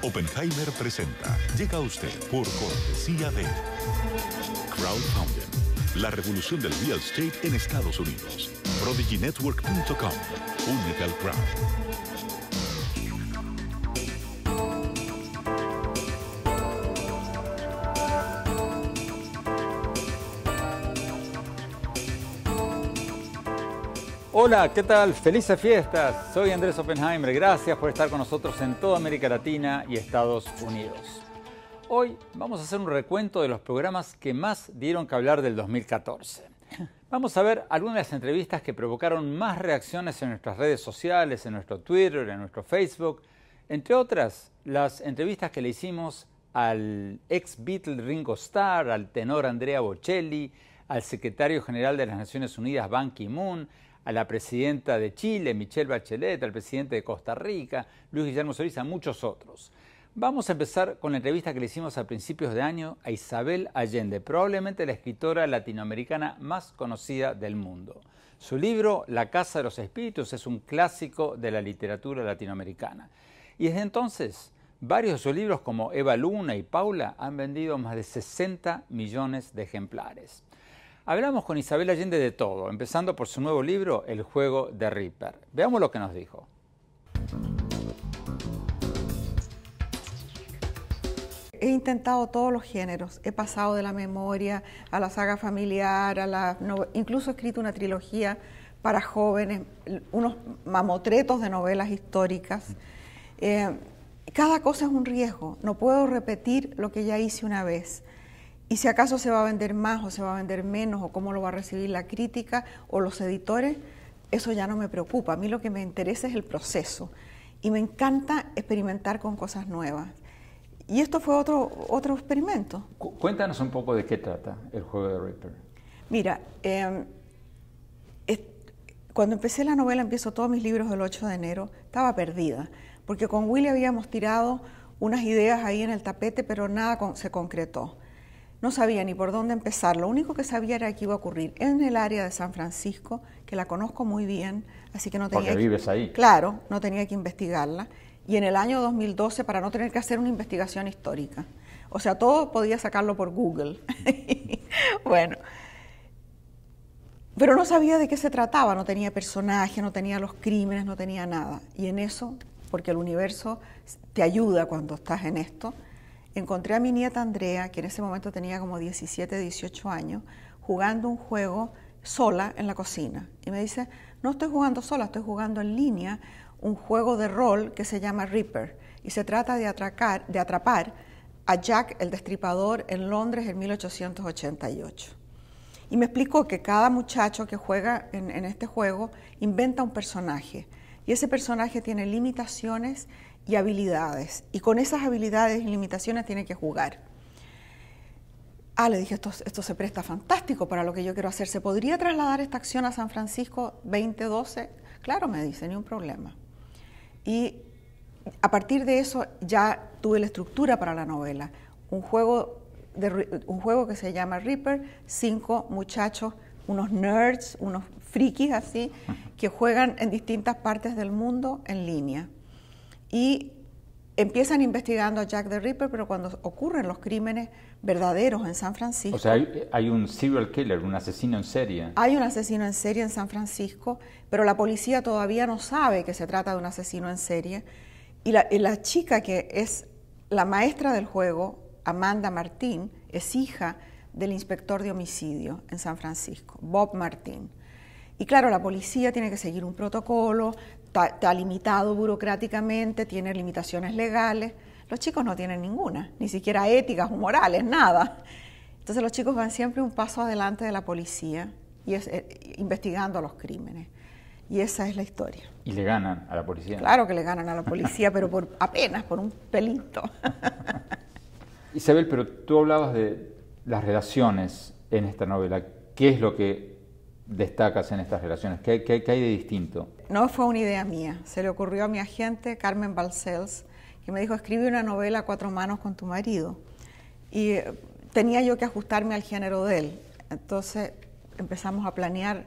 Oppenheimer presenta. Llega a usted por cortesía de Crowdfunding, la revolución del real estate en Estados Unidos. prodigynetwork.com Únete al crowd. Hola, ¿qué tal? Felices fiestas. Soy Andrés Oppenheimer. Gracias por estar con nosotros en toda América Latina y Estados Unidos. Hoy vamos a hacer un recuento de los programas que más dieron que hablar del 2014. Vamos a ver algunas de las entrevistas que provocaron más reacciones en nuestras redes sociales, en nuestro Twitter, en nuestro Facebook, entre otras las entrevistas que le hicimos al ex Beatle Ringo Starr, al tenor Andrea Bocelli, al secretario general de las Naciones Unidas Ban Ki-moon, a la presidenta de Chile, Michelle Bachelet, al presidente de Costa Rica, Luis Guillermo Solís, a muchos otros. Vamos a empezar con la entrevista que le hicimos a principios de año a Isabel Allende, probablemente la escritora latinoamericana más conocida del mundo. Su libro La Casa de los Espíritus es un clásico de la literatura latinoamericana. Y desde entonces, varios de sus libros como Eva Luna y Paula han vendido más de 60 millones de ejemplares. Hablamos con Isabel Allende de todo, empezando por su nuevo libro, El juego de Ripper. Veamos lo que nos dijo. He intentado todos los géneros, he pasado de la memoria a la saga familiar, a la, incluso he escrito una trilogía para jóvenes, unos mamotretos de novelas históricas. Eh, cada cosa es un riesgo, no puedo repetir lo que ya hice una vez y si acaso se va a vender más o se va a vender menos o cómo lo va a recibir la crítica o los editores, eso ya no me preocupa. A mí lo que me interesa es el proceso y me encanta experimentar con cosas nuevas. Y esto fue otro, experimento. Cuéntanos un poco de qué trata el juego de Ripper. Mira, em, cuando empecé la novela, empiezo todos mis libros del 8 de enero, estaba perdida, porque con Willy habíamos tirado unas ideas ahí en el tapete, pero nada se concretó. No sabía ni por dónde empezar, lo único que sabía era que iba a ocurrir en el área de San Francisco, que la conozco muy bien, así que no tenía... Porque vives ahí. Claro, no tenía que investigarla. Y en el año 2012, para no tener que hacer una investigación histórica. O sea, todo podía sacarlo por Google. bueno. Pero no sabía de qué se trataba, no tenía personajes, no tenía los crímenes, no tenía nada. Y en eso, porque el universo te ayuda cuando estás en esto, encontré a mi nieta Andrea, que en ese momento tenía como 17, 18 años, jugando un juego sola en la cocina. Y me dice, no estoy jugando sola, estoy jugando en línea un juego de rol que se llama Reaper. Y se trata de, atracar, de atrapar a Jack el Destripador en Londres en 1888. Y me explicó que cada muchacho que juega en, en este juego inventa un personaje. Y ese personaje tiene limitaciones y habilidades. Y con esas habilidades y limitaciones tiene que jugar. Ah, le dije, esto, se presta fantástico para lo que yo quiero hacer. ¿Se podría trasladar esta acción a San Francisco 2012? Claro, me dice, ni un problema. Y a partir de eso ya tuve la estructura para la novela. Un juego, un juego que se llama Reaper, cinco muchachos, unos nerds, unos frikis así, que juegan en distintas partes del mundo en línea y empiezan investigando a Jack the Ripper, pero cuando ocurren los crímenes verdaderos en San Francisco... O sea, hay, un serial killer, un asesino en serie. Hay un asesino en serie en San Francisco, pero la policía todavía no sabe que se trata de un asesino en serie. Y la, la chica que es la maestra del juego, Amanda Martín, es hija del inspector de homicidio en San Francisco, Bob Martín. Y claro, la policía tiene que seguir un protocolo, está, limitado burocráticamente, tiene limitaciones legales. Los chicos no tienen ninguna, ni siquiera éticas o morales, nada. Entonces los chicos van siempre un paso adelante de la policía y es, eh, investigando los crímenes. Y esa es la historia. ¿Y le ganan a la policía? Claro que le ganan a la policía, pero por apenas, por un pelito. Isabel, pero tú hablabas de las relaciones en esta novela. ¿Qué es lo que destacas en estas relaciones? qué, qué hay de distinto? no fue una idea mía, se le ocurrió a mi agente Carmen Balcells, que me dijo, escribe una novela a cuatro manos con tu marido. Y eh, tenía yo que ajustarme al género de él. Entonces empezamos a planear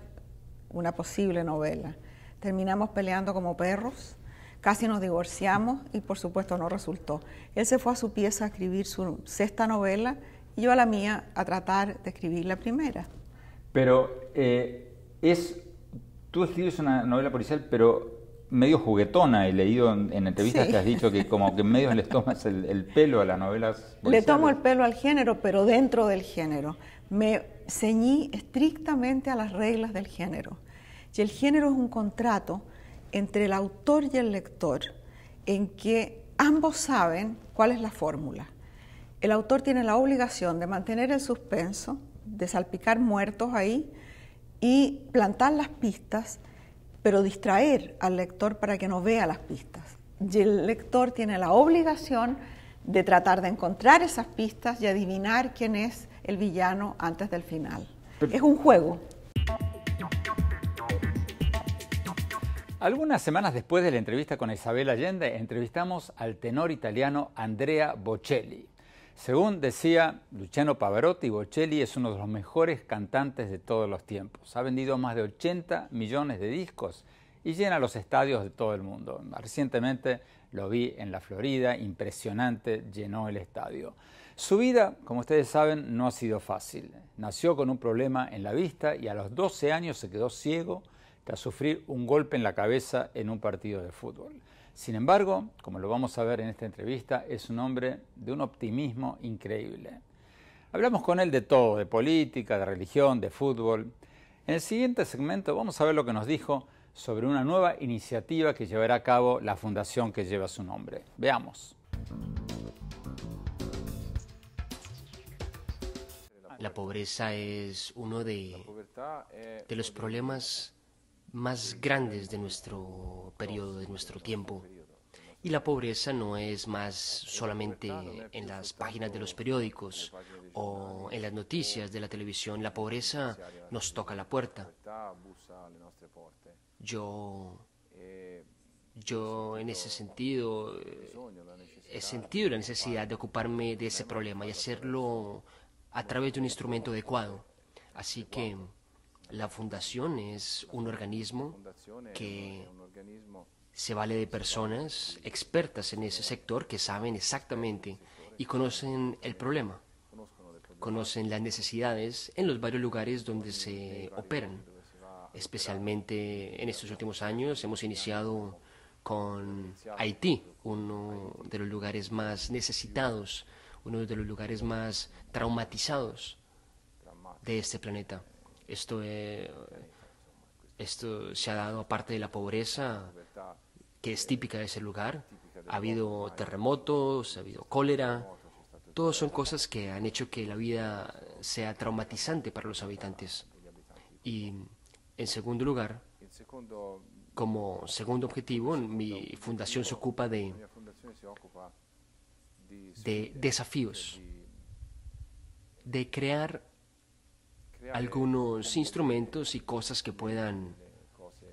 una posible novela. Terminamos peleando como perros, casi nos divorciamos y por supuesto no resultó. Él se fue a su pieza a escribir su sexta novela y yo a la mía a tratar de escribir la primera. Pero eh, es Tú escribes una novela policial, pero medio juguetona. He leído en, entrevistas que has dicho que como que medio les tomas el, el pelo a las novelas policiales. Le tomo el pelo al género, pero dentro del género. Me ceñí estrictamente a las reglas del género. Y el género es un contrato entre el autor y el lector en que ambos saben cuál es la fórmula. El autor tiene la obligación de mantener el suspenso, de salpicar muertos ahí, y plantar las pistas, pero distraer al lector para que no vea las pistas. Y el lector tiene la obligación de tratar de encontrar esas pistas y adivinar quién es el villano antes del final. Es un juego. Algunas semanas después de la entrevista con Isabel Allende, entrevistamos al tenor italiano Andrea Bocelli. Según decía Luciano Pavarotti, Bocelli es uno de los mejores cantantes de todos los tiempos. Ha vendido más de 80 millones de discos y llena los estadios de todo el mundo. Recientemente lo vi en la Florida, impresionante, llenó el estadio. Su vida, como ustedes saben, no ha sido fácil. Nació con un problema en la vista y a los 12 años se quedó ciego tras sufrir un golpe en la cabeza en un partido de fútbol. Sin embargo, como lo vamos a ver en esta entrevista, es un hombre de un optimismo increíble. Hablamos con él de todo, de política, de religión, de fútbol. En el siguiente segmento vamos a ver lo que nos dijo sobre una nueva iniciativa que llevará a cabo la fundación que lleva su nombre. Veamos. La pobreza es uno de, eh, los problemas más grandes de nuestro periodo, de nuestro tiempo. Y la pobreza no es más solamente en las páginas de los periódicos o en las noticias de la televisión. La pobreza nos toca la puerta. Yo, yo en ese sentido eh, he sentido la necesidad de ocuparme de ese problema y hacerlo a través de un instrumento adecuado. Así que la fundación es un organismo que se vale de personas expertas en ese sector que saben exactamente y conocen el problema, conocen las necesidades en los varios lugares donde se operan. Especialmente en estos últimos años hemos iniciado con Haití, uno de los lugares más necesitados, uno de los lugares más traumatizados de este planeta. Esto, eh, esto se ha dado aparte de la pobreza que es típica de ese lugar. Ha habido terremotos, ha habido cólera. Todos son cosas que han hecho que la vida sea traumatizante para los habitantes. Y en segundo lugar, como segundo objetivo, mi fundación se ocupa de, de desafíos, de crear algunos instrumentos y cosas que puedan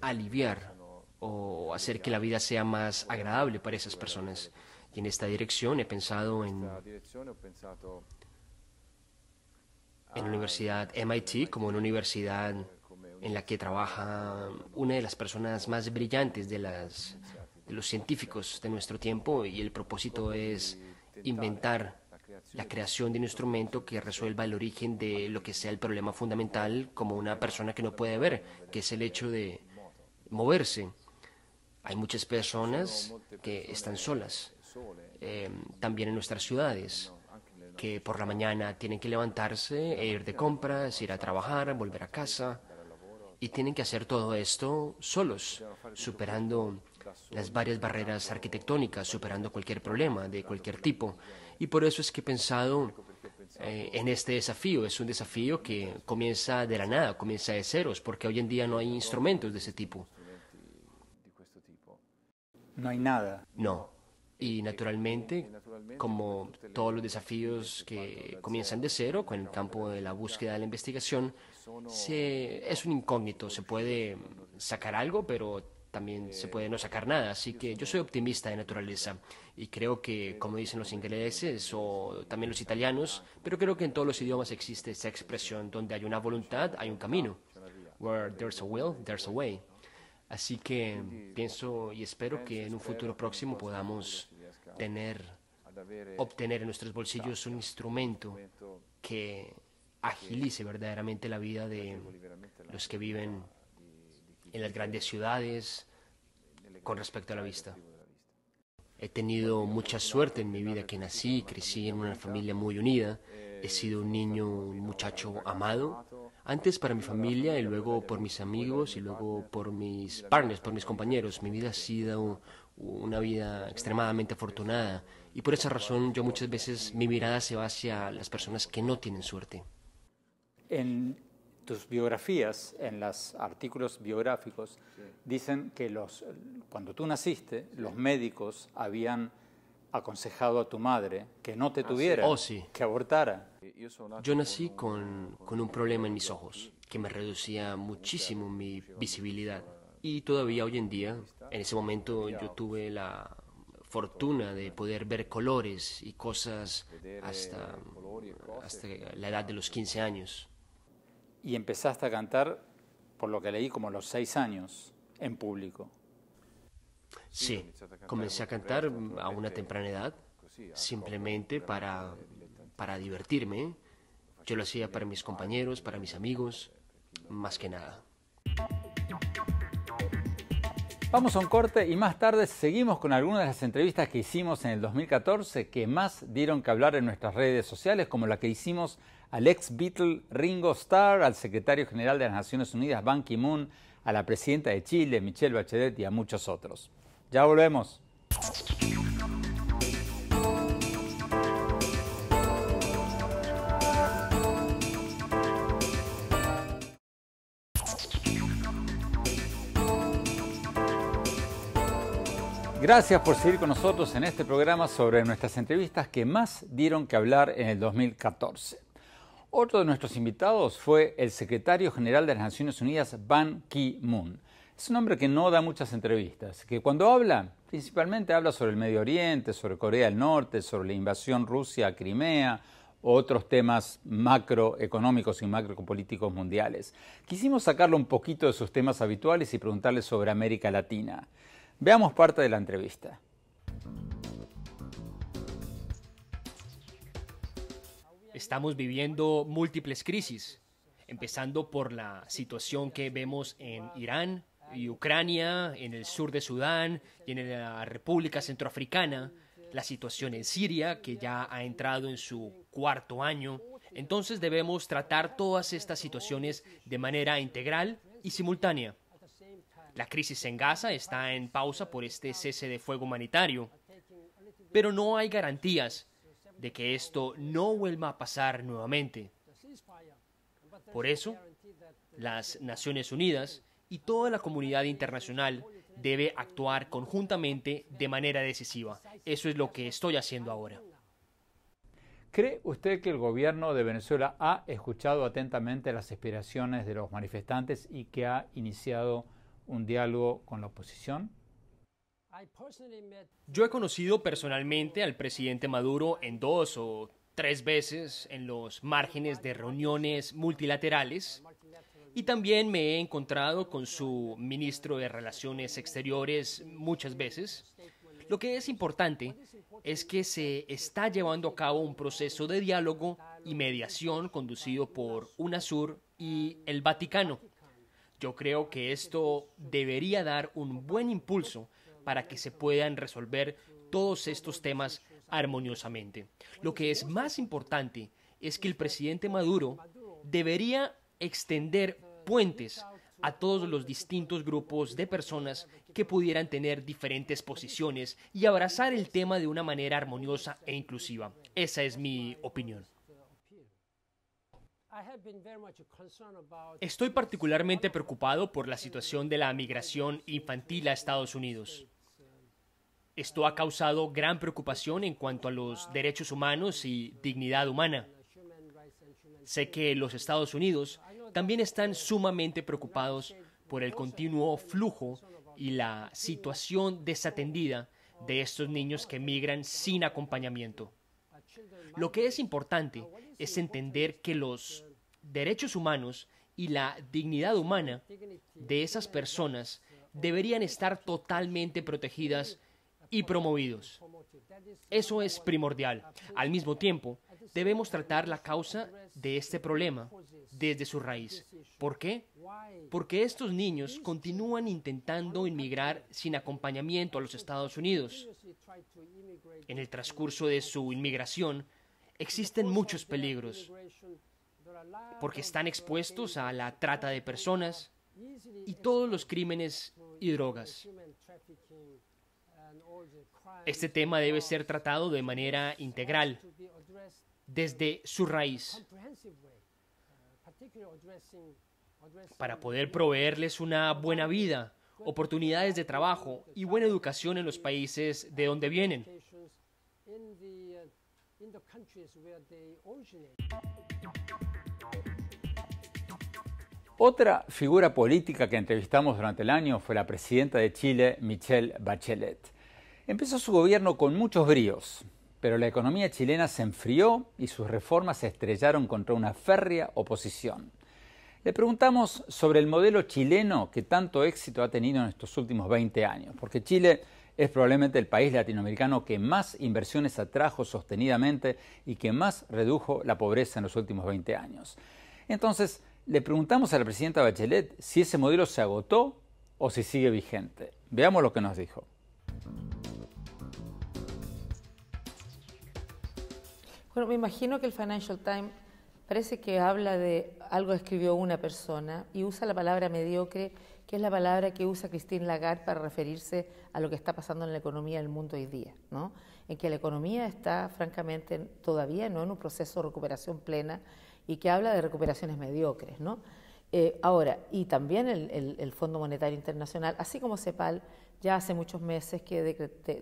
aliviar o hacer que la vida sea más agradable para esas personas. Y en esta dirección he pensado en, en la Universidad MIT como una universidad en la que trabaja una de las personas más brillantes de, de los científicos de nuestro tiempo y el propósito es inventar la creación de un instrumento que resuelva el origen de lo que sea el problema fundamental como una persona que no puede ver, que es el hecho de moverse. Hay muchas personas que están solas, em, también en nuestras ciudades, que por la mañana tienen que levantarse e ir de compras, ir a trabajar, volver a casa, y tienen que hacer todo esto solos, superando las varias barreras arquitectónicas, superando cualquier problema de cualquier tipo. Y por eso es que he pensado eh, en este desafío. Es un desafío que comienza de la nada, comienza de ceros, porque hoy en día no hay instrumentos de ese tipo. No hay nada. No. Y naturalmente, como todos los desafíos que comienzan de cero, con el campo de la búsqueda de la investigación, se, es un incógnito. Se puede sacar algo, pero también se puede eh, no sacar nada. Así que yo soy optimista de naturaleza y creo que, eh, como dicen los ingleses o eh, también los italianos, ah, pero creo que en todos los idiomas existe esa expresión donde hay una voluntad, hay un camino. Ah, Where there's a will, there's a way. Así que pienso y espero que en un futuro próximo podamos tener, obtener en nuestros bolsillos un instrumento que agilice verdaderamente la vida de los que viven en las grandes ciudades con respecto a la vista. He tenido mucha suerte en mi vida que nací y crecí en una familia muy unida. He sido un niño, un muchacho amado, antes para mi familia y luego por mis amigos y luego por mis partners, por mis compañeros. Mi vida ha sido una vida extremadamente afortunada y por esa razón yo muchas veces mi mirada se va hacia las personas que no tienen suerte. En tus biografías, en los artículos biográficos, dicen que cuando tú naciste, los médicos habían aconsejado a tu madre que no te ah, tuviera, oh, que abortara. Yo nací con, un problema en mis ojos, que me reducía muchísimo mi visibilidad. Y todavía hoy en día, en ese momento yo tuve la fortuna de poder ver colores y cosas hasta, eh, hasta la edad de los 15 años y empezaste a cantar, por lo que leí, como a los seis años en público. Sí, comencé a cantar a una este, temprana edad, simplemente para, para divertirme. Yo lo hacía para mis compañeros, para mis amigos, más que nada. Vamos a un corte y más tarde seguimos con algunas de las entrevistas que hicimos en el 2014 que más dieron que hablar en nuestras redes sociales, como la que hicimos al ex Beatle Ringo Starr, al secretario general de las Naciones Unidas Ban Ki-moon, a la presidenta de Chile Michelle Bachelet y a muchos otros. Ya volvemos. Gracias por seguir con nosotros en este programa sobre nuestras entrevistas que más dieron que hablar en el 2014. Otro de nuestros invitados fue el secretario general de las Naciones Unidas, Ban Ki-moon. Es un hombre que no da muchas entrevistas, que cuando habla, principalmente habla sobre el Medio Oriente, sobre Corea del Norte, sobre la invasión Rusia a Crimea, otros temas macroeconómicos y macropolíticos mundiales. Quisimos sacarlo un poquito de sus temas habituales y preguntarle sobre América Latina. Veamos parte de la entrevista. Estamos viviendo múltiples crisis, empezando por la situación que vemos en Irán y Ucrania, en el sur de Sudán y en la República Centroafricana, la situación en Siria, que ya ha entrado en su cuarto año. Entonces debemos tratar todas estas situaciones de manera integral y simultánea. La crisis en Gaza está en pausa por este cese de fuego humanitario, pero no hay garantías de que esto no vuelva a pasar nuevamente. Por eso, las Naciones Unidas y toda la comunidad internacional debe actuar conjuntamente de manera decisiva. Eso es lo que estoy haciendo ahora. ¿Cree usted que el gobierno de Venezuela ha escuchado atentamente las aspiraciones de los manifestantes y que ha iniciado un diálogo con la oposición? Yo he conocido personalmente al presidente Maduro en dos o tres veces en los márgenes de reuniones multilaterales y también me he encontrado con su ministro de Relaciones Exteriores muchas veces. Lo que es importante es que se está llevando a cabo un proceso de diálogo y mediación conducido por UNASUR y el Vaticano. Yo creo que esto debería dar un buen impulso para que se puedan resolver todos estos temas armoniosamente. Lo que es más importante es que el presidente Maduro debería extender puentes a todos los distintos grupos de personas que pudieran tener diferentes posiciones y abrazar el tema de una manera armoniosa e inclusiva. Esa es mi opinión. Estoy particularmente preocupado por la situación de la migración infantil a Estados Unidos. Esto ha causado gran preocupación en cuanto a los derechos humanos y dignidad humana. Sé que los Estados Unidos también están sumamente preocupados por el continuo flujo y la situación desatendida de estos niños que migran sin acompañamiento. Lo que es importante es entender que los derechos humanos y la dignidad humana de esas personas deberían estar totalmente protegidas y promovidos. Eso es primordial. Al mismo tiempo, debemos tratar la causa de este problema desde su raíz. ¿Por qué? Porque estos niños continúan intentando inmigrar sin acompañamiento a los Estados Unidos. En el transcurso de su inmigración, existen muchos peligros, porque están expuestos a la trata de personas y todos los crímenes y drogas. Este tema debe ser tratado de manera integral, desde su raíz, para poder proveerles una buena vida, oportunidades de trabajo y buena educación en los países de donde vienen. Otra figura política que entrevistamos durante el año fue la presidenta de Chile, Michelle Bachelet. Empezó su gobierno con muchos bríos, pero la economía chilena se enfrió y sus reformas se estrellaron contra una férrea oposición. Le preguntamos sobre el modelo chileno que tanto éxito ha tenido en estos últimos 20 años, porque Chile es probablemente el país latinoamericano que más inversiones atrajo sostenidamente y que más redujo la pobreza en los últimos 20 años. Entonces, le preguntamos a la presidenta Bachelet si ese modelo se agotó o si sigue vigente. Veamos lo que nos dijo. Bueno, me imagino que el Financial Times parece que habla de algo que escribió una persona y usa la palabra mediocre, que es la palabra que usa Christine Lagarde para referirse a lo que está pasando en la economía del mundo hoy día, ¿no? En que la economía está, francamente, todavía no en un proceso de recuperación plena y que habla de recuperaciones mediocres, ¿no? Eh, ahora, y también el, el, Fondo Monetario Internacional, así como CEPAL, ya hace muchos meses que,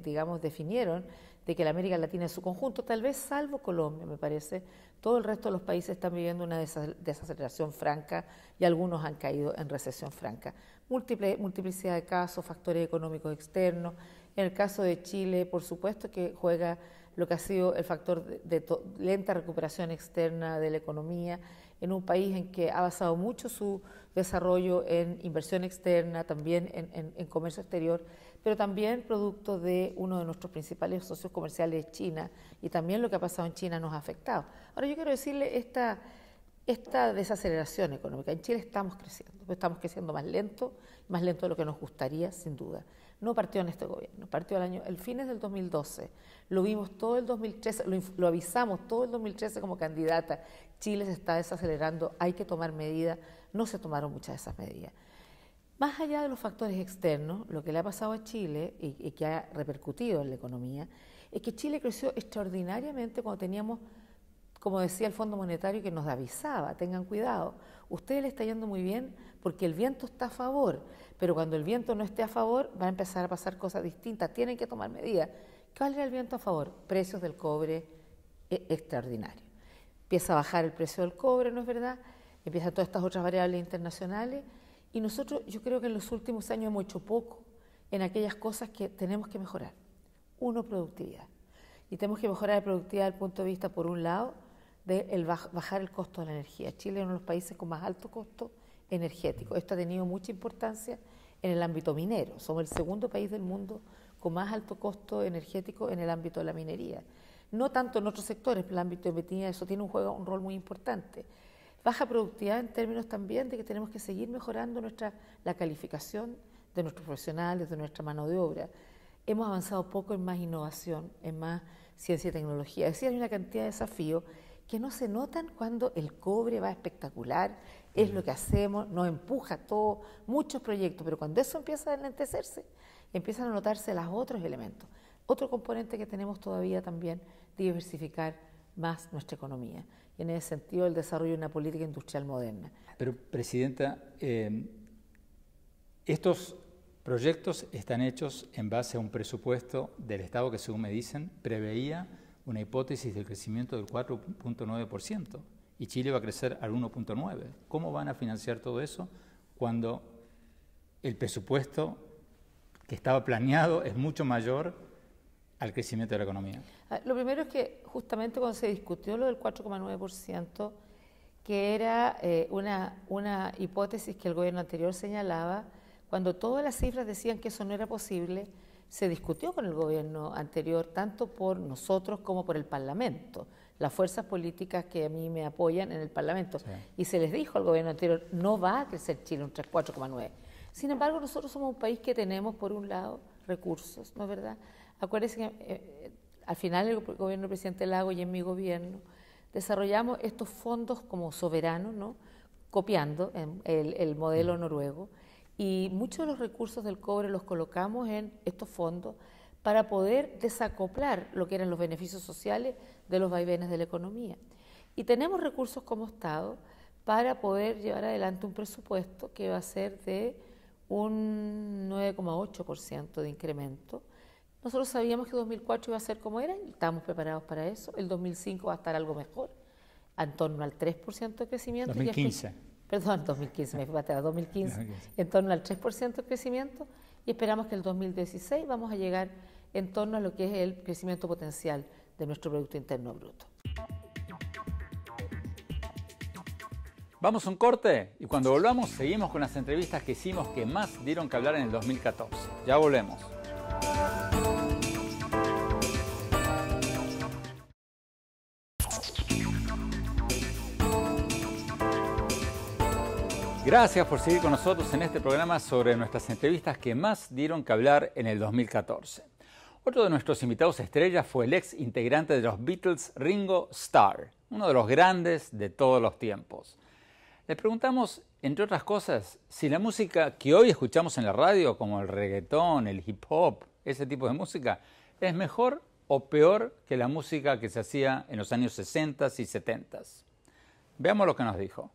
digamos, definieron de que la América Latina en su conjunto, tal vez salvo Colombia, me parece, todo el resto de los países están viviendo una desaceleración franca y algunos han caído en recesión franca. multiplicidad de casos, factores económicos externos. En el caso de Chile, por supuesto que juega lo que ha sido el factor de, lenta recuperación externa de la economía, en un país en que ha basado mucho su desarrollo en inversión externa, también en comercio exterior pero también producto de uno de nuestros principales socios comerciales, China, y también lo que ha pasado en China nos ha afectado. Ahora yo quiero decirle esta, esta desaceleración económica. En Chile estamos creciendo, estamos creciendo más lento, más lento de lo que nos gustaría, sin duda. No partió en este gobierno, partió el año, el fines del 2012. Lo vimos todo el 2013, lo avisamos todo el 2013 como candidata. Chile se está desacelerando, hay que tomar medidas. No se tomaron muchas de esas medidas. Más allá de los factores externos, lo que le ha pasado a Chile y, que ha repercutido en la economía es que Chile creció extraordinariamente cuando teníamos, como decía el Fondo Monetario que nos avisaba, tengan cuidado, ustedes le está yendo muy bien porque el viento está a favor, pero cuando el viento no esté a favor va a empezar a pasar cosas distintas, tienen que tomar medidas. ¿Cuál era el viento a favor? Precios del cobre e, extraordinario. extraordinarios. Empieza a bajar el precio del cobre, ¿no es verdad? Empieza todas estas otras variables internacionales y nosotros, yo creo que en los últimos años hemos hecho poco en aquellas cosas que tenemos que mejorar. Uno, productividad. Y tenemos que mejorar la productividad desde el punto de vista, por un lado, de bajar el costo de la energía. Chile es uno de los países con más alto costo energético. Esto ha tenido mucha importancia en el ámbito minero. Somos el segundo país del mundo con más alto costo energético en el ámbito de la minería. No tanto en otros sectores, pero el ámbito de minería eso tiene un, juego, un rol muy importante baja productividad en términos también de que tenemos que seguir mejorando nuestra, la calificación de nuestros profesionales, de nuestra mano de obra. Hemos avanzado poco en más innovación, en más ciencia y tecnología. Es decir, hay una cantidad de desafíos que no se notan cuando el cobre va espectacular, es lo que hacemos, nos empuja todo, muchos proyectos, pero cuando eso empieza a enlentecerse, empiezan a notarse los otros elementos. Otro componente que tenemos todavía también, diversificar más nuestra economía en ese sentido el desarrollo de una política industrial moderna. Pero, Presidenta, eh, estos proyectos están hechos en base a un presupuesto del Estado que, según me dicen, preveía una hipótesis del crecimiento del 4.9% y Chile va a crecer al 1.9%. ¿Cómo van a financiar todo eso cuando el presupuesto que estaba planeado es mucho mayor al crecimiento de la economía? Ah, lo primero es que justamente cuando se discutió lo del 4,9%, que era eh, una, una hipótesis que el gobierno anterior señalaba, cuando todas las cifras decían que eso no era posible, se discutió con el gobierno anterior, tanto por nosotros como por el Parlamento, las fuerzas políticas que a mí me apoyan en el Parlamento. Y se les dijo al gobierno anterior, no va a crecer Chile un 4,9. Sin embargo, nosotros somos un país que tenemos, por un lado, recursos, ¿no es verdad? Acuérdense que eh, al final el gobierno del presidente Lago y en mi gobierno desarrollamos estos fondos como soberanos, copiando el, el modelo mm. noruego, y muchos de los recursos del cobre los colocamos en estos fondos para poder desacoplar lo que eran los beneficios sociales de los vaivenes de la economía. Y tenemos recursos como Estado para poder llevar adelante un presupuesto que va a ser de un 9,8% de incremento nosotros sabíamos que 2004 iba a ser como era y estábamos preparados para eso. El 2005 va a estar algo mejor, en torno al 3% de crecimiento. 2015. perdón, 2015, me fui a 2015, 2015. En torno al 3% de crecimiento y esperamos que el 2016 vamos a llegar en torno a lo que es el crecimiento potencial de nuestro Producto Interno Bruto. Vamos a un corte y cuando volvamos seguimos con las entrevistas que hicimos que más dieron que hablar en el 2014. Ya volvemos. Gracias por seguir con nosotros en este programa sobre nuestras entrevistas que más dieron que hablar en el 2014. Otro de nuestros invitados estrellas fue el ex integrante de los Beatles, Ringo Starr, uno de los grandes de todos los tiempos. Le preguntamos, entre otras cosas, si la música que hoy escuchamos en la radio, como el reggaetón, el hip hop, ese tipo de música, es mejor o peor que la música que se hacía en los años 60 y 70. Veamos lo que nos dijo.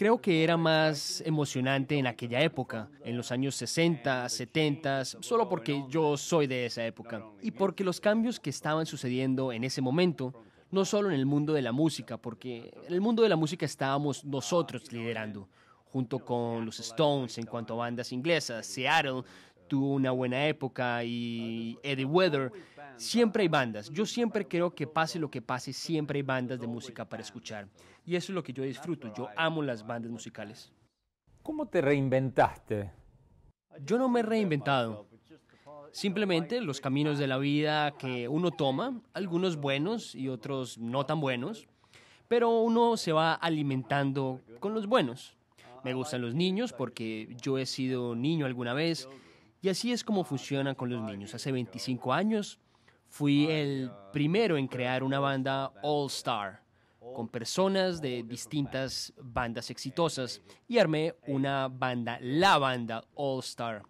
Creo que era más emocionante en aquella época, en los años 60, 70, solo porque yo soy de esa época y porque los cambios que estaban sucediendo en ese momento no solo en el mundo de la música, porque en el mundo de la música estábamos nosotros liderando, junto con los Stones en cuanto a bandas inglesas, Seattle tuvo una buena época y Eddie Weather Siempre hay bandas. Yo siempre creo que pase lo que pase, siempre hay bandas de música para escuchar. Y eso es lo que yo disfruto. Yo amo las bandas musicales. ¿Cómo te reinventaste? Yo no me he reinventado. Simplemente los caminos de la vida que uno toma, algunos buenos y otros no tan buenos, pero uno se va alimentando con los buenos. Me gustan los niños porque yo he sido niño alguna vez y así es como funciona con los niños. Hace 25 años Fui el primero en crear una banda All Star con personas de distintas bandas exitosas y armé una banda, la banda All Star,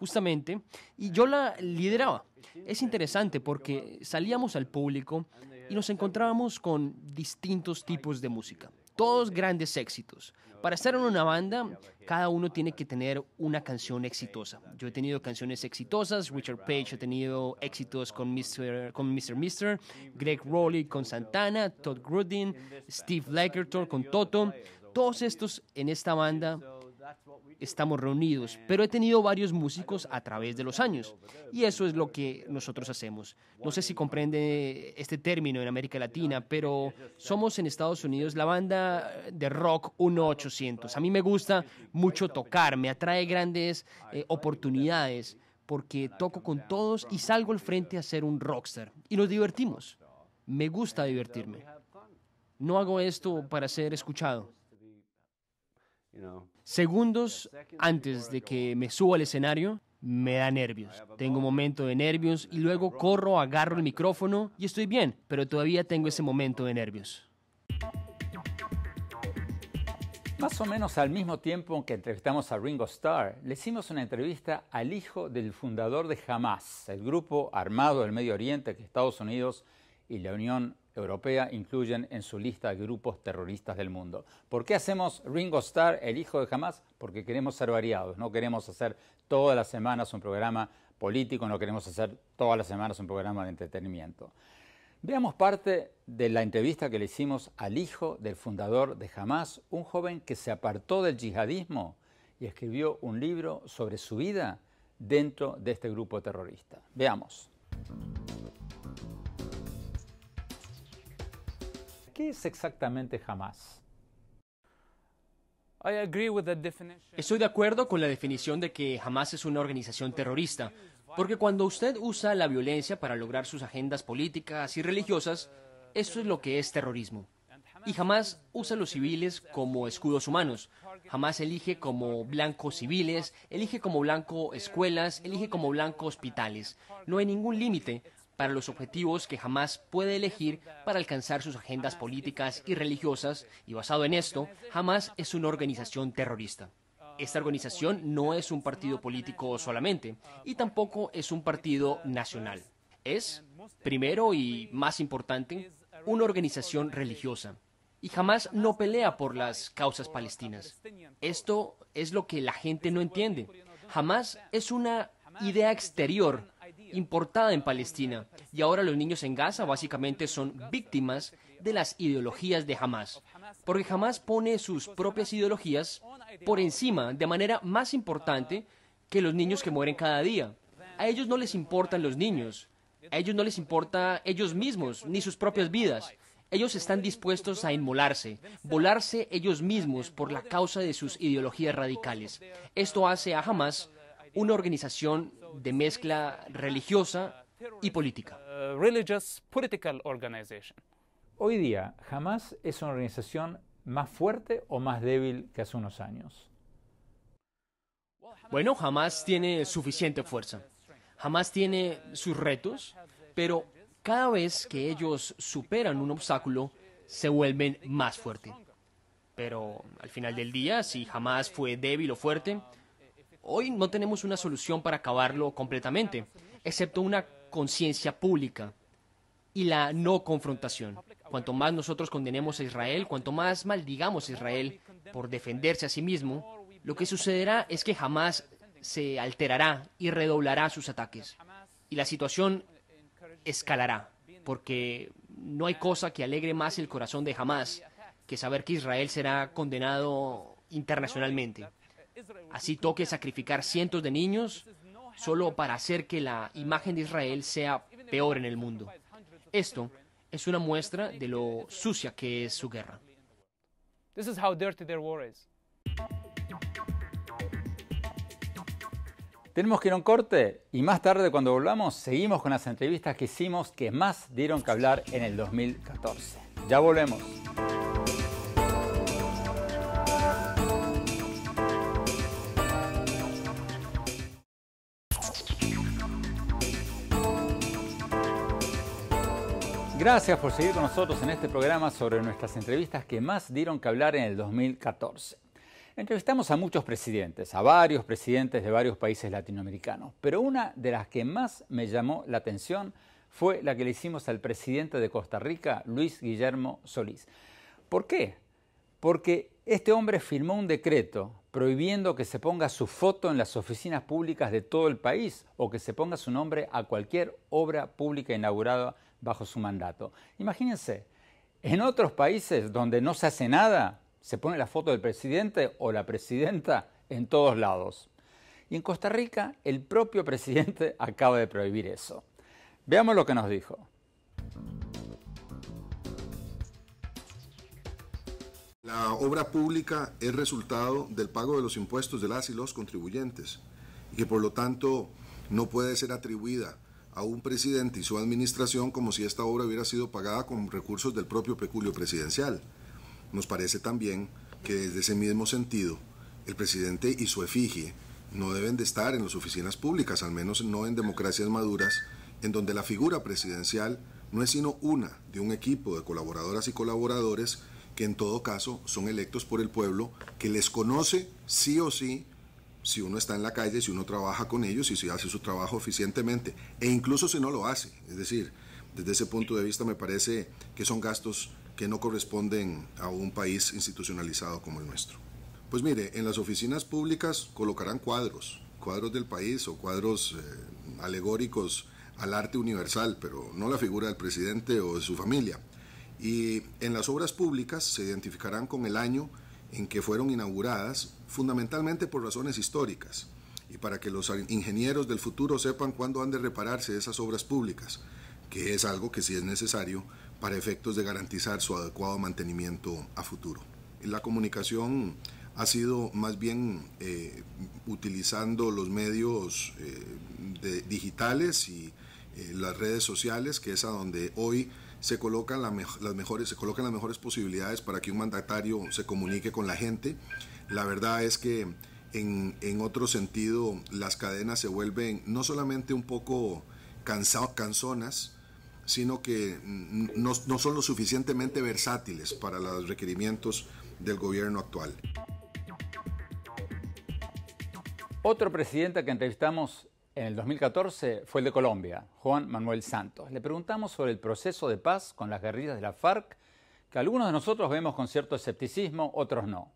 justamente, y yo la lideraba. Es interesante porque salíamos al público y nos encontrábamos con distintos tipos de música todos grandes éxitos. Para estar en una banda, cada uno tiene que tener una canción exitosa. Yo he tenido canciones exitosas, Richard Page ha tenido éxitos con Mr. Con Mr. Mister, Greg Rowley con Santana, Todd Grudin, Steve Lakerton con Toto. Todos estos en esta banda estamos reunidos, pero he tenido varios músicos a través de los años y eso es lo que nosotros hacemos. No sé si comprende este término en América Latina, pero somos en Estados Unidos la banda de rock 1800. A mí me gusta mucho tocar, me atrae grandes eh, oportunidades porque toco con todos y salgo al frente a ser un rockstar y nos divertimos. Me gusta divertirme. No hago esto para ser escuchado. Segundos antes de que me suba al escenario, me da nervios. Tengo un momento de nervios y luego corro, agarro el micrófono y estoy bien, pero todavía tengo ese momento de nervios. Más o menos al mismo tiempo que entrevistamos a Ringo Starr, le hicimos una entrevista al hijo del fundador de Hamas, el grupo armado del Medio Oriente que Estados Unidos y la Unión Europea incluyen en su lista grupos terroristas del mundo. ¿Por qué hacemos Ringo Starr, el hijo de Hamas? Porque queremos ser variados, no queremos hacer todas las semanas un programa político, no queremos hacer todas las semanas un programa de entretenimiento. Veamos parte de la entrevista que le hicimos al hijo del fundador de Hamas, un joven que se apartó del yihadismo y escribió un libro sobre su vida dentro de este grupo terrorista. Veamos. ¿Qué es exactamente Hamas? Estoy de acuerdo con la definición de que Hamas es una organización terrorista, porque cuando usted usa la violencia para lograr sus agendas políticas y religiosas, eso es lo que es terrorismo. Y jamás usa a los civiles como escudos humanos. Jamás elige como blancos civiles, elige como blanco escuelas, elige como blanco hospitales. No hay ningún límite para los objetivos que jamás puede elegir para alcanzar sus agendas políticas y religiosas, y basado en esto, jamás es una organización terrorista. Esta organización no es un partido político solamente, y tampoco es un partido nacional. Es, primero y más importante, una organización religiosa y jamás no pelea por las causas palestinas. Esto es lo que la gente no entiende. Jamás es una idea exterior importada en Palestina y ahora los niños en Gaza básicamente son víctimas de las ideologías de Hamas, porque Hamas pone sus propias ideologías por encima de manera más importante que los niños que mueren cada día. A ellos no les importan los niños, a ellos no les importa ellos mismos ni sus propias vidas. Ellos están dispuestos a inmolarse, volarse ellos mismos por la causa de sus ideologías radicales. Esto hace a Hamas una organización de mezcla religiosa y política. Hoy día, Jamás es una organización más fuerte o más débil que hace unos años. Bueno, Jamás tiene suficiente fuerza. Jamás tiene sus retos, pero cada vez que ellos superan un obstáculo, se vuelven más fuertes. Pero al final del día, si Jamás fue débil o fuerte, Hoy no tenemos una solución para acabarlo completamente, excepto una conciencia pública y la no confrontación. Cuanto más nosotros condenemos a Israel, cuanto más maldigamos a Israel por defenderse a sí mismo, lo que sucederá es que jamás se alterará y redoblará sus ataques. Y la situación escalará, porque no hay cosa que alegre más el corazón de jamás que saber que Israel será condenado internacionalmente. Así toque sacrificar cientos de niños solo para hacer que la imagen de Israel sea peor en el mundo. Esto es una muestra de lo sucia que es su guerra. Tenemos que ir a un corte y más tarde cuando volvamos seguimos con las entrevistas que hicimos que más dieron que hablar en el 2014. Ya volvemos. Gracias por seguir con nosotros en este programa sobre nuestras entrevistas que más dieron que hablar en el 2014. Entrevistamos a muchos presidentes, a varios presidentes de varios países latinoamericanos, pero una de las que más me llamó la atención fue la que le hicimos al presidente de Costa Rica, Luis Guillermo Solís. ¿Por qué? Porque este hombre firmó un decreto prohibiendo que se ponga su foto en las oficinas públicas de todo el país o que se ponga su nombre a cualquier obra pública inaugurada bajo su mandato. Imagínense, en otros países donde no se hace nada, se pone la foto del presidente o la presidenta en todos lados. Y en Costa Rica el propio presidente acaba de prohibir eso. Veamos lo que nos dijo. La obra pública es resultado del pago de los impuestos de las y los contribuyentes y que por lo tanto no puede ser atribuida a un presidente y su administración como si esta obra hubiera sido pagada con recursos del propio peculio presidencial. Nos parece también que desde ese mismo sentido, el presidente y su efigie no deben de estar en las oficinas públicas, al menos no en democracias maduras, en donde la figura presidencial no es sino una de un equipo de colaboradoras y colaboradores que en todo caso son electos por el pueblo, que les conoce sí o sí si uno está en la calle, si uno trabaja con ellos y si hace su trabajo eficientemente, e incluso si no lo hace. Es decir, desde ese punto de vista me parece que son gastos que no corresponden a un país institucionalizado como el nuestro. Pues mire, en las oficinas públicas colocarán cuadros, cuadros del país o cuadros eh, alegóricos al arte universal, pero no la figura del presidente o de su familia. Y en las obras públicas se identificarán con el año en que fueron inauguradas fundamentalmente por razones históricas y para que los ingenieros del futuro sepan cuándo han de repararse esas obras públicas, que es algo que sí es necesario para efectos de garantizar su adecuado mantenimiento a futuro. La comunicación ha sido más bien eh, utilizando los medios eh, digitales y eh, las redes sociales, que es a donde hoy se colocan las mejores se colocan las mejores posibilidades para que un mandatario se comunique con la gente la verdad es que en, otro sentido las cadenas se vuelven no solamente un poco cansadas, canzonas, sino que no, no son lo suficientemente versátiles para los requerimientos del gobierno actual. Otro presidente que entrevistamos en el 2014 fue el de Colombia, Juan Manuel Santos. Le preguntamos sobre el proceso de paz con las guerrillas de la FARC, que algunos de nosotros vemos con cierto escepticismo, otros no.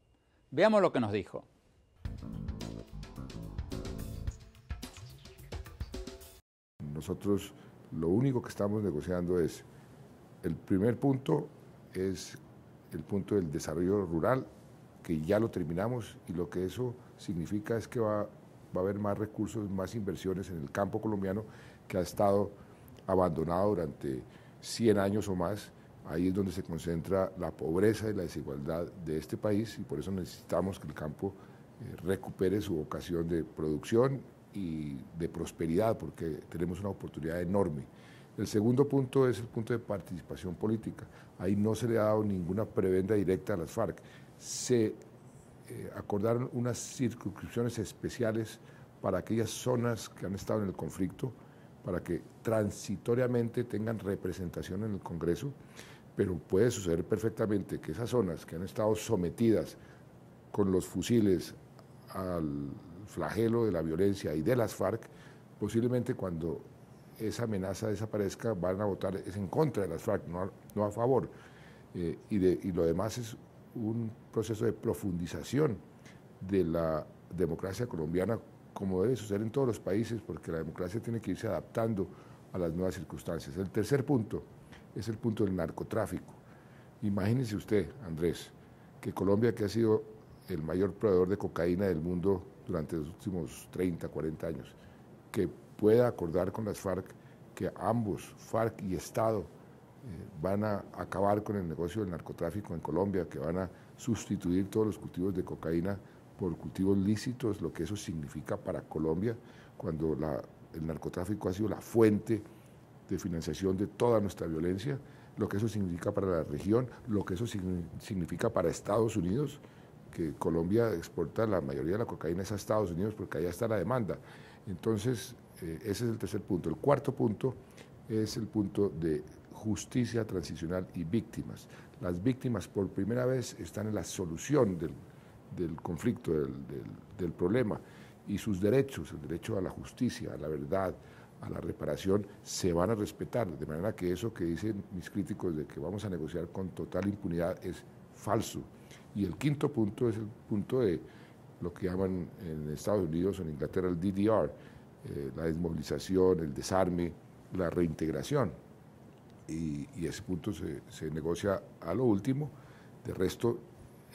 Veamos lo que nos dijo. Nosotros lo único que estamos negociando es, el primer punto es el punto del desarrollo rural, que ya lo terminamos y lo que eso significa es que va, va a haber más recursos, más inversiones en el campo colombiano que ha estado abandonado durante 100 años o más Ahí es donde se concentra la pobreza y la desigualdad de este país y por eso necesitamos que el campo eh, recupere su vocación de producción y de prosperidad, porque tenemos una oportunidad enorme. El segundo punto es el punto de participación política. Ahí no se le ha dado ninguna prebenda directa a las FARC. Se eh, acordaron unas circunscripciones especiales para aquellas zonas que han estado en el conflicto, para que transitoriamente tengan representación en el Congreso pero puede suceder perfectamente que esas zonas que han estado sometidas con los fusiles al flagelo de la violencia y de las FARC, posiblemente cuando esa amenaza desaparezca van a votar es en contra de las FARC, no a, favor. Eh, y, de, y lo demás es un proceso de profundización de la democracia colombiana, como debe suceder en todos los países, porque la democracia tiene que irse adaptando a las nuevas circunstancias. El tercer punto es el punto del narcotráfico. Imagínese usted, Andrés, que Colombia, que ha sido el mayor proveedor de cocaína del mundo durante los últimos 30, 40 años, que pueda acordar con las FARC que ambos, FARC y Estado, eh, van a acabar con el negocio del narcotráfico en Colombia, que van a sustituir todos los cultivos de cocaína por cultivos lícitos, lo que eso significa para Colombia, cuando el narcotráfico ha sido la fuente de financiación de toda nuestra violencia, lo que eso significa para la región, lo que eso significa para Estados Unidos, que Colombia exporta la mayoría de la cocaína es a Estados Unidos porque allá está la demanda. Entonces, eh, ese es el tercer punto. El cuarto punto es el punto de justicia transicional y víctimas. Las víctimas por primera vez están en la solución del, conflicto, del problema y sus derechos, el derecho a la justicia, a la verdad, a la reparación se van a respetar. De manera que eso que dicen mis críticos de que vamos a negociar con total impunidad es falso. Y el quinto punto es el punto de lo que llaman en Estados Unidos o en Inglaterra el DDR, eh, la desmovilización, el desarme, la reintegración. Y, ese punto se, se, negocia a lo último. De resto,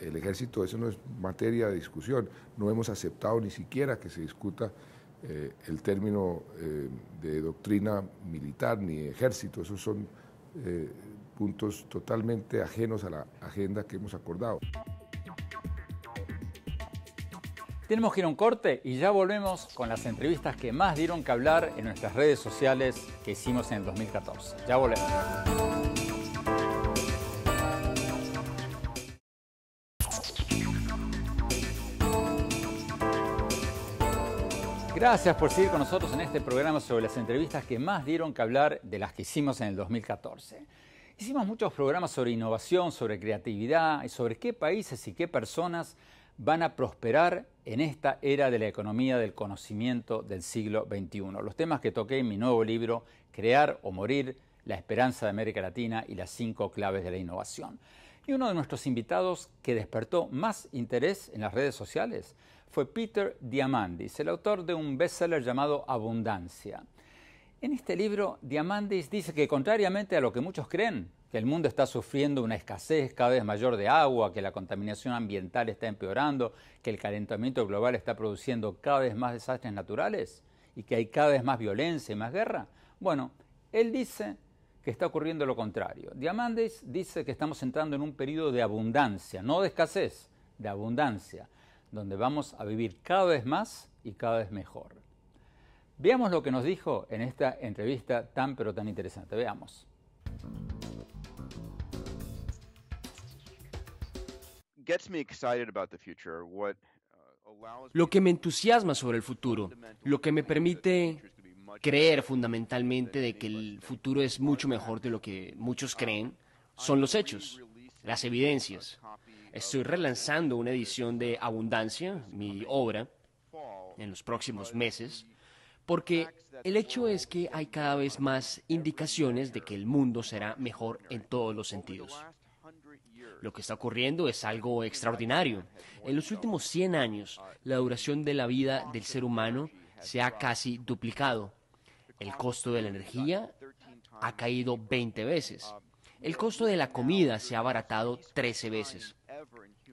el ejército, eso no es materia de discusión. No hemos aceptado ni siquiera que se discuta eh, el término eh, de doctrina militar ni ejército, esos son eh, puntos totalmente ajenos a la agenda que hemos acordado. Tenemos que ir a un corte y ya volvemos con las entrevistas que más dieron que hablar en nuestras redes sociales que hicimos en el 2014. Ya volvemos. Gracias por seguir con nosotros en este programa sobre las entrevistas que más dieron que hablar de las que hicimos en el 2014. Hicimos muchos programas sobre innovación, sobre creatividad y sobre qué países y qué personas van a prosperar en esta era de la economía del conocimiento del siglo XXI. Los temas que toqué en mi nuevo libro, Crear o Morir, la esperanza de América Latina y las cinco claves de la innovación. Y uno de nuestros invitados que despertó más interés en las redes sociales fue Peter Diamandis, el autor de un bestseller llamado Abundancia. En este libro, Diamandis dice que, contrariamente a lo que muchos creen, que el mundo está sufriendo una escasez cada vez mayor de agua, que la contaminación ambiental está empeorando, que el calentamiento global está produciendo cada vez más desastres naturales y que hay cada vez más violencia y más guerra. Bueno, él dice que está ocurriendo lo contrario. Diamandis dice que estamos entrando en un periodo de abundancia, no de escasez, de abundancia donde vamos a vivir cada vez más y cada vez mejor. Veamos lo que nos dijo en esta entrevista tan pero tan interesante. Veamos. Uh, lo que me entusiasma sobre el futuro, lo que me permite creer fundamentalmente de que el futuro es mucho mejor de lo que muchos creen, son los hechos, las evidencias. Estoy relanzando una edición de Abundancia, mi obra, en los próximos meses, porque el hecho es que hay cada vez más indicaciones de que el mundo será mejor en todos los sentidos. Lo que está ocurriendo es algo extraordinario. En los últimos 100 años, la duración de la vida del ser humano se ha casi duplicado. El costo de la energía ha caído 20 veces. El costo de la comida se ha abaratado 13 veces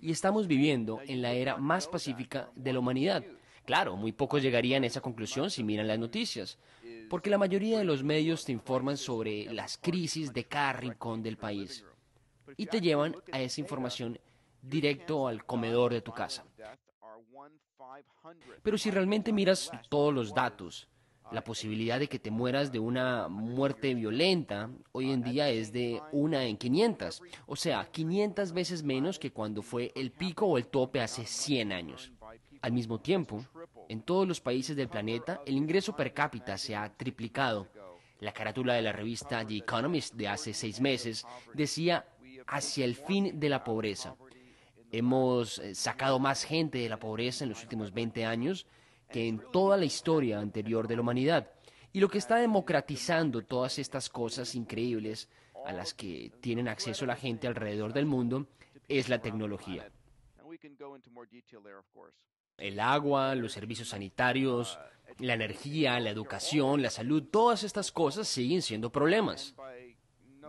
y estamos viviendo en la era más pacífica de la humanidad. Claro, muy pocos llegarían a esa conclusión si miran las noticias, porque la mayoría de los medios te informan sobre las crisis de cada del país y te llevan a esa información directo al comedor de tu casa. Pero si realmente miras todos los datos, la posibilidad de que te mueras de una muerte violenta hoy en día es de una en 500, o sea, 500 veces menos que cuando fue el pico o el tope hace 100 años. Al mismo tiempo, en todos los países del planeta, el ingreso per cápita se ha triplicado. La carátula de la revista The Economist de hace seis meses decía hacia el fin de la pobreza. Hemos eh, sacado más gente de la pobreza en los últimos 20 años que en toda la historia anterior de la humanidad. Y lo que está democratizando todas estas cosas increíbles a las que tienen acceso la gente alrededor del mundo es la tecnología. El agua, los servicios sanitarios, la energía, la educación, la salud, todas estas cosas siguen siendo problemas.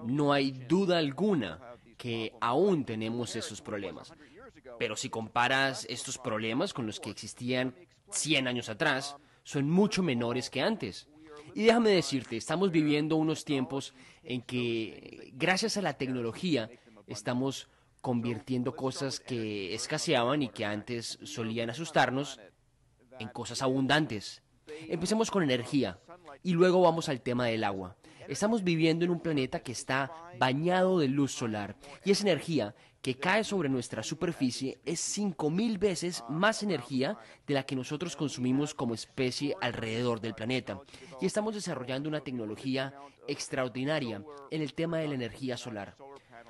No hay duda alguna que aún tenemos esos problemas. Pero si comparas estos problemas con los que existían 100 años atrás son mucho menores que antes. Y déjame decirte, estamos viviendo unos tiempos en que gracias a la tecnología estamos convirtiendo cosas que escaseaban y que antes solían asustarnos en cosas abundantes. Empecemos con energía y luego vamos al tema del agua. Estamos viviendo en un planeta que está bañado de luz solar y esa energía que cae sobre nuestra superficie es 5.000 veces más energía de la que nosotros consumimos como especie alrededor del planeta. Y estamos desarrollando una tecnología extraordinaria en el tema de la energía solar.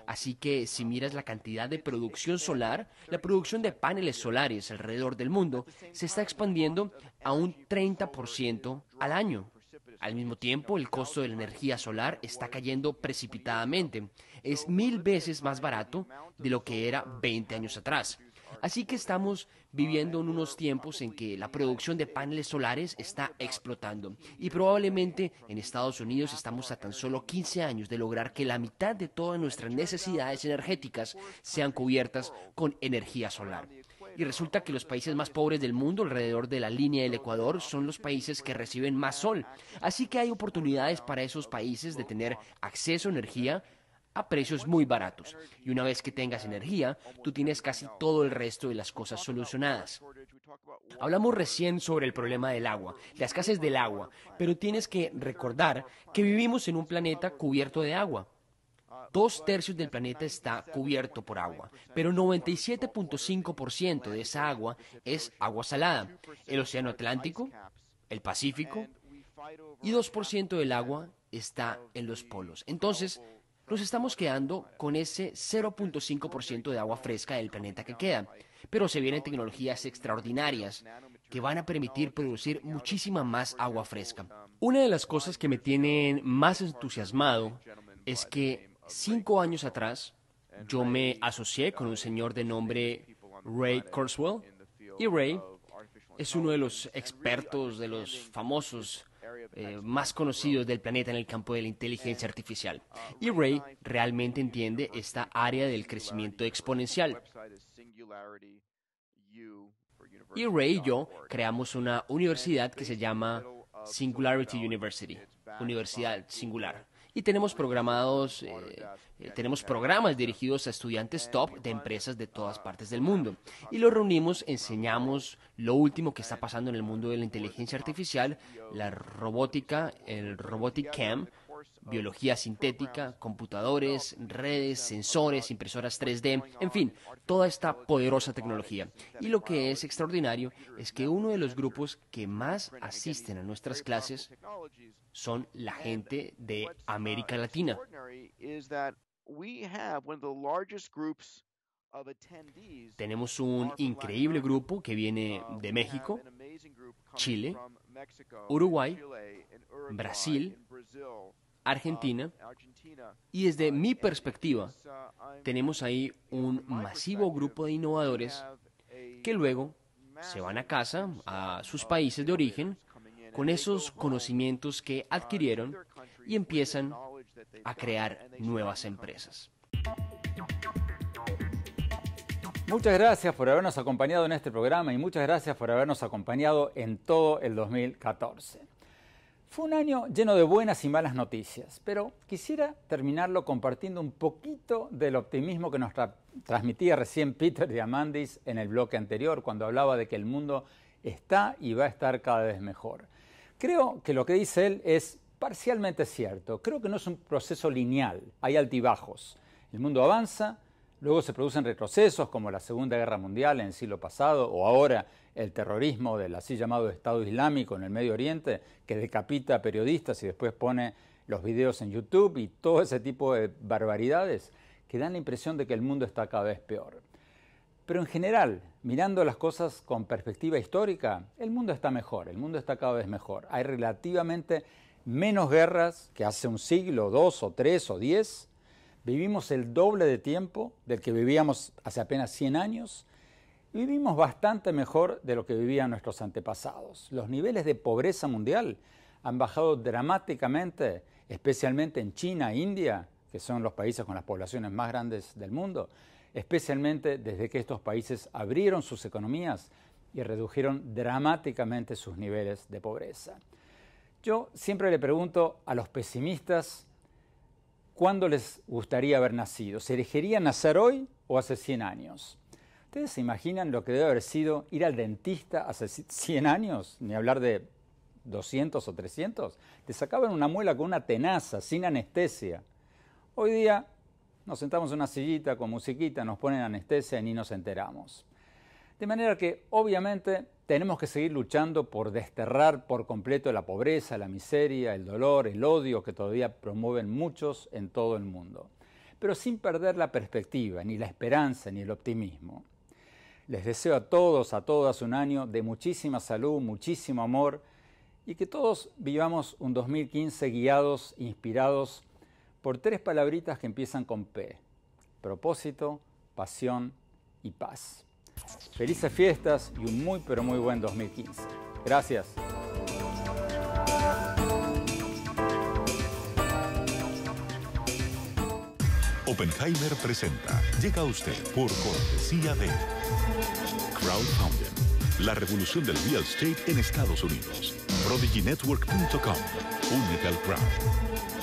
Así que si miras la cantidad de producción solar, la producción de paneles solares alrededor del mundo se está expandiendo a un 30% al año. Al mismo tiempo, el costo de la energía solar está cayendo precipitadamente. Es mil veces más barato de lo que era 20 años atrás. Así que estamos viviendo en unos tiempos en que la producción de paneles solares está explotando y probablemente en Estados Unidos estamos a tan solo 15 años de lograr que la mitad de todas nuestras necesidades energéticas sean cubiertas con energía solar. Y resulta que los países más pobres del mundo, alrededor de la línea del Ecuador, son los países que reciben más sol. Así que hay oportunidades para esos países de tener acceso a energía a precios muy baratos. Y una vez que tengas energía, tú tienes casi todo el resto de las cosas solucionadas. Hablamos recién sobre el problema del agua, la escasez del agua, pero tienes que recordar que vivimos en un planeta cubierto de agua. Dos tercios del planeta está cubierto por agua, pero 97.5% de esa agua es agua salada. El Océano Atlántico, el Pacífico y 2% del agua está en los polos. Entonces, nos estamos quedando con ese 0.5% de agua fresca del planeta que queda. Pero se vienen tecnologías extraordinarias que van a permitir producir muchísima más agua fresca. Una de las cosas que me tienen más entusiasmado es que Cinco años atrás, yo me asocié con un señor de nombre Ray Kurzweil, y Ray es uno de los expertos, de los famosos eh, más conocidos del planeta en el campo de la inteligencia artificial. Y Ray realmente entiende esta área del crecimiento exponencial. Y Ray y yo creamos una universidad que se llama Singularity University, Universidad Singular y tenemos programados, eh, eh, tenemos programas dirigidos a estudiantes eh, top de empresas de todas ah, partes del mundo. Ah, y los reunimos, ah, enseñamos lo último que está pasando en el mundo de la pues inteligencia artificial, la robótica, el Robotic Camp, biología sintética, computadores, redes, sensores, impresoras 3D, en fin, toda esta poderosa tecnología. Y lo que es extraordinario es que uno de los grupos que más asisten a nuestras clases son la gente de América Latina. Tenemos un increíble grupo que viene de México, Chile, Uruguay, Brasil Um, Argentina. Y desde uh, mi perspectiva, uh, tenemos ahí un masivo grupo de innovadores que luego se van a casa, a sus países de origen, con esos conocimientos que adquirieron y empiezan a crear nuevas empresas. Muchas gracias por habernos acompañado en este programa y muchas gracias por habernos acompañado en todo el 2014. Fue un año lleno de buenas y malas noticias, pero quisiera terminarlo compartiendo un poquito del optimismo que nos transmitía recién Peter Diamandis en el bloque anterior, cuando hablaba de que el mundo está y va a estar cada vez mejor. Creo que lo que dice él es parcialmente cierto. Creo que no es un proceso lineal, hay altibajos. El mundo avanza, luego se producen retrocesos como la Segunda Guerra Mundial en el siglo pasado o ahora el terrorismo del así llamado Estado Islámico en el Medio Oriente, que decapita a periodistas y después pone los videos en YouTube y todo ese tipo de barbaridades que dan la impresión de que el mundo está cada vez peor. Pero en general, mirando las cosas con perspectiva histórica, el mundo está mejor, el mundo está cada vez mejor. Hay relativamente menos guerras que hace un siglo, dos o tres o diez. Vivimos el doble de tiempo del que vivíamos hace apenas 100 años Vivimos bastante mejor de lo que vivían nuestros antepasados. Los niveles de pobreza mundial han bajado dramáticamente, especialmente en China e India, que son los países con las poblaciones más grandes del mundo, especialmente desde que estos países abrieron sus economías y redujeron dramáticamente sus niveles de pobreza. Yo siempre le pregunto a los pesimistas cuándo les gustaría haber nacido. ¿Se elegiría nacer hoy o hace 100 años? ¿Ustedes se imaginan lo que debe haber sido ir al dentista hace 100 años? Ni hablar de 200 o 300. Te sacaban una muela con una tenaza, sin anestesia. Hoy día nos sentamos en una sillita con musiquita, nos ponen anestesia y ni nos enteramos. De manera que, obviamente, tenemos que seguir luchando por desterrar por completo la pobreza, la miseria, el dolor, el odio que todavía promueven muchos en todo el mundo. Pero sin perder la perspectiva, ni la esperanza, ni el optimismo. Les deseo a todos, a todas un año de muchísima salud, muchísimo amor y que todos vivamos un 2015 guiados, inspirados por tres palabritas que empiezan con P. Propósito, pasión y paz. Felices fiestas y un muy pero muy buen 2015. Gracias. Oppenheimer presenta. Llega a usted por cortesía de Crowdfunding, la revolución del real estate en Estados Unidos. Prodigynetwork.com. Únete al crowd.